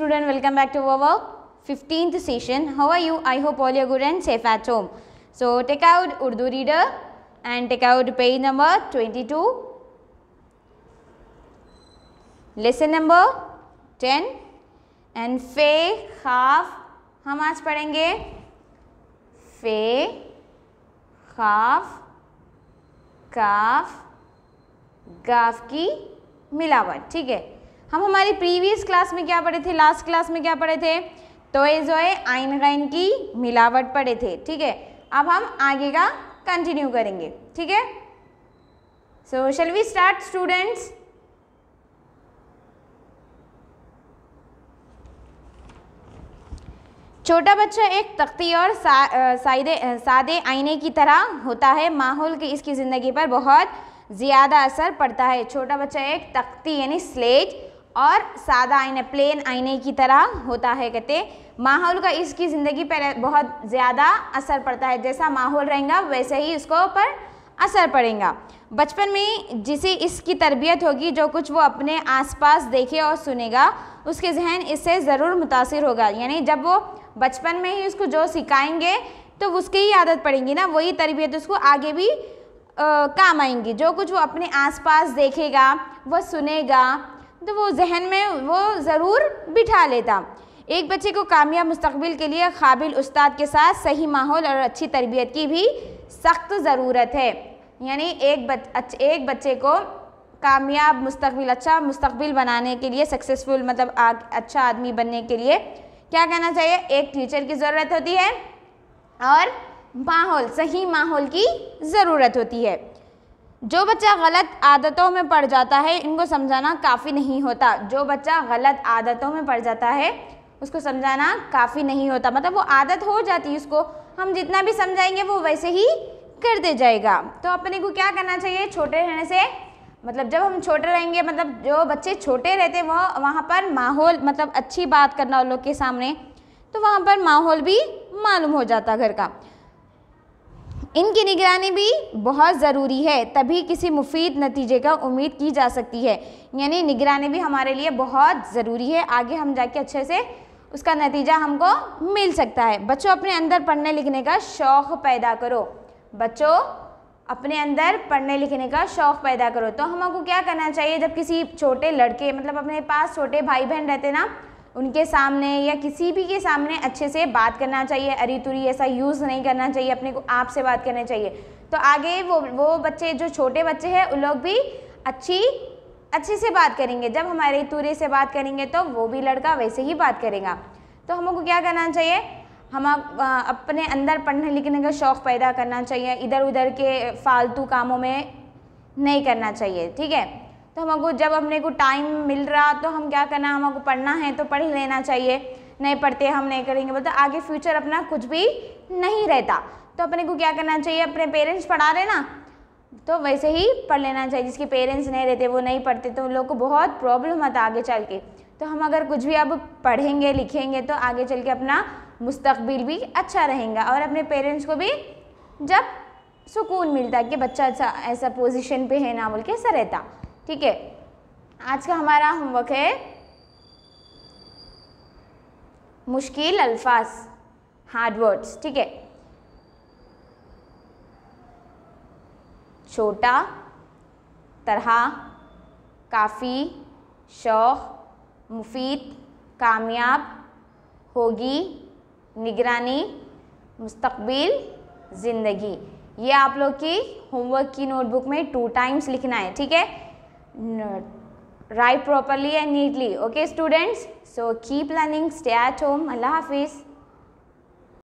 Student, welcome back to our 15th session. How are you? I hope all are good and safe at home. So, take out Urdu reader and take out page number 22. Lesson number 10 and fe, खाफ हम आज पढ़ेंगे फे खाफ काफ गाफ की मिलावट ठीक है हम हमारी प्रीवियस क्लास में क्या पढ़े थे लास्ट क्लास में क्या पढ़े थे आइन तो गैन की मिलावट पढ़े थे ठीक है अब हम आगे का कंटिन्यू करेंगे ठीक है so shall we start students छोटा बच्चा एक तख्ती और सादे सादे आईने की तरह होता है माहौल की इसकी ज़िंदगी पर बहुत ज़्यादा असर पड़ता है छोटा बच्चा एक तख्ती यानी स्लेट और सादा आईना प्लेन आईने की तरह होता है कहते माहौल का इसकी ज़िंदगी पर बहुत ज़्यादा असर पड़ता है जैसा माहौल रहेगा वैसे ही उसको पर असर पड़ेगा बचपन में जिसे इसकी तरबियत होगी जो कुछ वो अपने आसपास देखे और सुनेगा उसके जहन इससे ज़रूर मुतासर होगा यानी जब वो बचपन में ही उसको जो सिखाएंगे तो उसकी ही आदत पड़ेगी ना वही तरबियत उसको आगे भी आ, काम आएंगी जो कुछ वो अपने आसपास देखेगा वो सुनेगा तो वो जहन में वो ज़रूर बिठा लेता एक बच्चे को कामयाब मुस्तबिल के लिए काबिल उस्ताद के साथ सही माहौल और अच्छी तरबियत की भी सख्त ज़रूरत है यानी एक बच एक बच्चे को कामयाब मुस्तबिल अच्छा मुस्तबिल बनाने के लिए सक्सेसफुल मतलब आ, अच्छा आदमी बनने के लिए क्या कहना चाहिए एक टीचर की ज़रूरत होती है और माहौल सही माहौल की ज़रूरत होती है जो बच्चा गलत आदतों में पड़ जाता है इनको समझाना काफ़ी नहीं होता जो बच्चा गलत आदतों में पड़ जाता है उसको समझाना काफ़ी नहीं होता मतलब वो आदत हो जाती है उसको हम जितना भी समझाएंगे वो वैसे ही कर दे जाएगा तो अपने को क्या करना चाहिए छोटे रहने से मतलब जब हम छोटे रहेंगे मतलब जो बच्चे छोटे रहते हैं वह वहाँ पर माहौल मतलब अच्छी बात करना उन लोग के सामने तो वहाँ पर माहौल भी मालूम हो जाता घर का इनकी निगरानी भी बहुत ज़रूरी है तभी किसी मुफीद नतीजे का उम्मीद की जा सकती है यानी निगरानी भी हमारे लिए बहुत ज़रूरी है आगे हम जाके अच्छे से उसका नतीजा हमको मिल सकता है बच्चों अपने अंदर पढ़ने लिखने का शौक़ पैदा करो बच्चों अपने अंदर पढ़ने लिखने का शौक़ पैदा करो तो हमको क्या करना चाहिए जब किसी छोटे लड़के मतलब अपने पास छोटे भाई बहन रहते ना उनके सामने या किसी भी के सामने अच्छे से बात करना चाहिए अरी तुरी ऐसा यूज़ नहीं करना चाहिए अपने को आपसे बात करना चाहिए तो आगे वो वो बच्चे जो छोटे बच्चे हैं उन लोग भी अच्छी अच्छे से बात करेंगे जब हमारे तुरे से बात करेंगे तो वो भी लड़का वैसे ही बात करेगा तो हमको क्या करना चाहिए हम अपने अंदर पढ़ने लिखने का शौक़ पैदा करना चाहिए इधर उधर के फालतू कामों में नहीं करना चाहिए ठीक है तो हमको जब अपने को टाइम मिल रहा तो हम क्या करना हमको पढ़ना है तो पढ़ ही लेना चाहिए नहीं पढ़ते हम नहीं करेंगे बोलते मतलब आगे फ्यूचर अपना कुछ भी नहीं रहता तो अपने को क्या करना चाहिए अपने पेरेंट्स पढ़ा रहे ना तो वैसे ही पढ़ लेना चाहिए जिसके पेरेंट्स नहीं रहते वो नहीं पढ़ते तो उन लोग को बहुत प्रॉब्लम आता आगे चल के तो हम अगर कुछ भी अब पढ़ेंगे लिखेंगे तो आगे चल के अपना मुस्तकबिल भी अच्छा रहेगा और अपने पेरेंट्स को भी जब सुकून मिलता है कि बच्चा अच्छा ऐसा पोजीशन पे है ना बोल के ऐसा रहता ठीक है आज का हमारा होमवर्क है मुश्किल अल्फाज हार्ड वर्ड्स ठीक है छोटा तरह काफ़ी शौक मुफीद कामयाब होगी निगरानी मुस्तबिल ज़िंदगी ये आप लोग की होमवर्क की नोटबुक में टू टाइम्स लिखना है ठीक है write properly and neatly okay students so keep learning stay at home allah hafiz